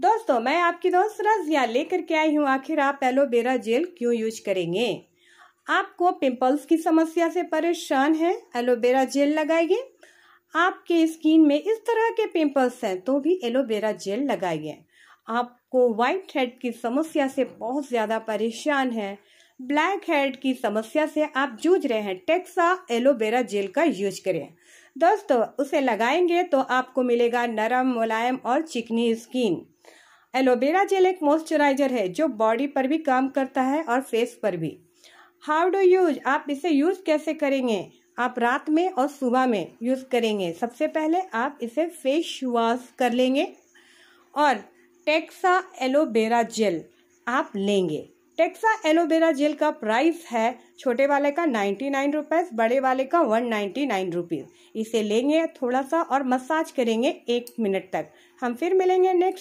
दोस्तों मैं आपकी दोस्त रजिया लेकर के आई हूँ आखिर आप एलोवेरा जेल क्यों यूज करेंगे आपको पिंपल्स की समस्या से परेशान है एलोवेरा जेल लगाइए आपके स्किन में इस तरह के पिंपल्स हैं तो भी एलोवेरा जेल लगाइए आपको व्हाइट हेड की समस्या से बहुत ज़्यादा परेशान है ब्लैक हेड की समस्या से आप जूझ रहे हैं टेक्सा एलोवेरा जेल का यूज करें दोस्तों उसे लगाएंगे तो आपको मिलेगा नरम मुलायम और चिकनी स्किन एलोवेरा जेल एक मॉइस्चराइजर है जो बॉडी पर भी काम करता है और फेस पर भी हाउ डू यूज आप इसे यूज कैसे करेंगे आप रात में और सुबह में यूज करेंगे सबसे पहले आप इसे फेस वॉश कर लेंगे और टेक्सा एलोवेरा जेल आप लेंगे टेक्सा एलोवेरा जेल का प्राइस है छोटे वाले का नाइन्टी नाइन रुपीज़ बड़े वाले का वन नाइन्टी नाइन रुपीज़ इसे लेंगे थोड़ा सा और मसाज करेंगे एक मिनट तक हम फिर मिलेंगे नेक्स्ट